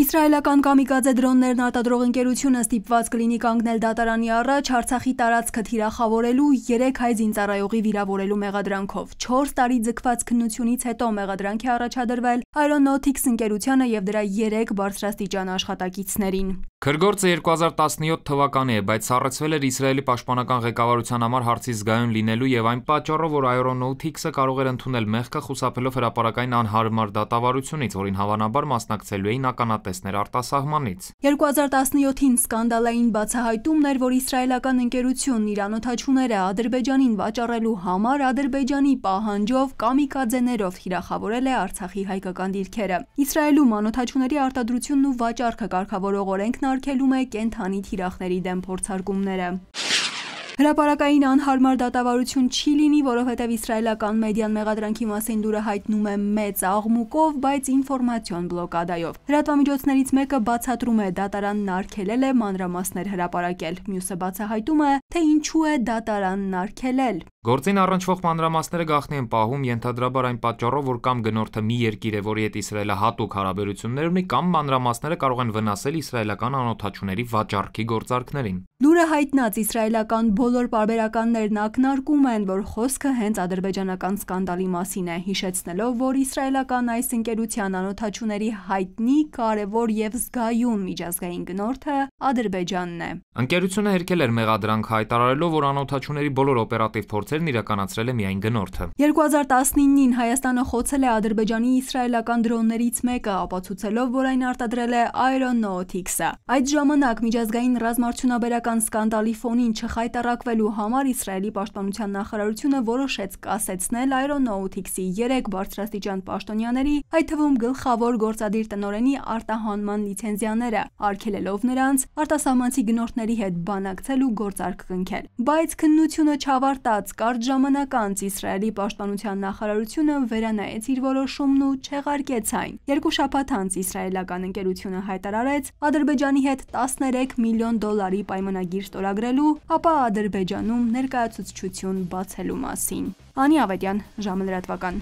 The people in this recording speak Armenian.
Իսրայելական կամիկաձե դրոններն արտադրող ընկերությունը ստիպված կլինի կանգնել դատարանի առաջ Արցախի տարածքը թիրախավորելու 3 հայ զինծառայողի վիրավորելու մեղադրանքով։ 4 տարի ձգված քննությունից հետո մեղադրանքի առաջադրվել Aeronautics ընկերությանը եւ դրա 3 բարձրաստիճան աշխատակիցներին։ Քրգորցը 2017 թվականի է, բայց սառեցվել էր Իսրայելի պաշտպանական ղեկավարության համար հարցի զգայուն լինելու և այն պատճառով, որ Aeronautics-ը կարող էր ընդունել մեղքը՝ խուսափելով հրապարակային անհարմար դատավարությունից, որին հավանաբար մասնակցելու էին ականատեսներ արտասահմանից։ 2017-ին սկանդալային բացահայտումն էր, որ իսրայելական ընկերությունն իր անօդաչուները Ադրբեջանին վաճառելու համար Ադրբեջանի պահանջով «կամիկաձեներով» հիրախավորել է Արցախի հայկական դիրքերը։ Իսրայելում անօդաչուների արտադրությունն ու վաճառքը կարգավորող օրենքն ձեռնարկելում է կենթանի թիրախների դեմ փորձարկումները։ Հրապարակային անհարմար դատավարություն չի լինի, որովհետև իսրայելական մեդիան մեղադրանքի մասին դուրը հայտնում է մեծ աղմուկով, բայց ինֆորմացիոն բլոկադայով։ Հրատվամիջոցներից մեկը բացատրում է դատարանն արգելել է մանրամասներ հրապարակել, մյուսը բացահայտում է, թե ինչու է դատարանն արգելել։ Գործին առնչվող մանրամասները գաղտնի են պահում ենթադրաբար այն պատճառով, որ կամ գնորդը մի երկիր է, որի հետ Իսրայելը հատուկ հարաբերություններ ունի, կամ մանրամասները կարող են վնասել իսրայելական անօդաչուների վաճառքի գործարքներին։ Լուրը հայտնած իսրայելական բոլոր պարբերականներն ակնարկում են, որ խոսքը հենց ադրբեջանական սկանդալի մասին է, հիշեցնելով, որ իսրայելական այս ընկերության անօդաչուների հայտնի, կարևոր եւ զգայուն միջազգային գնորդը Ադրբեջանն է։ Ընկերությունը հերքել էր մեղադրանք հայտարարելով, որ անօդաչուների բոլոր օպերատիվ փորձ գործերն իրականացրել է միայն գնորդը։ 2019-ին Հայաստանը խոցել է Ադրբեջանի իսրայելական դրոններից մեկը, ապացուցելով, որ այն արտադրել է Aeronautics-ը։ Այդ ժամանակ միջազգային ռազմարդյունաբերական սկանդալի ֆոնին չխայտարակվելու համար Իսրայելի պաշտպանության նախարարությունը որոշեց կասեցնել Aeronautics-ի 3 բարձրաստիճան պաշտոնյաների, այդ թվում գլխավոր գործադիր տնորենի արտահանման լիցենզիաները, արգելելով նրանց արտասահմանցի գնորդների հետ բանակցել ու գործարք կնքել։ Բայց քննությունը չավարտած Կարճ ժամանակ անց Իսրայելի պաշտպանության նախարարությունը վերանայեց իր որոշումն ու չեղարկեց այն։ Երկու շաբաթ անց իսրայելական ընկերությունը հայտարարեց Ադրբեջանի հետ 13 միլիոն դոլարի պայմանագիր ստորագրելու, ապա Ադրբեջանում ներկայացուցչություն բացելու մասին։ Անի Ավետյան, ժամը լրատվական։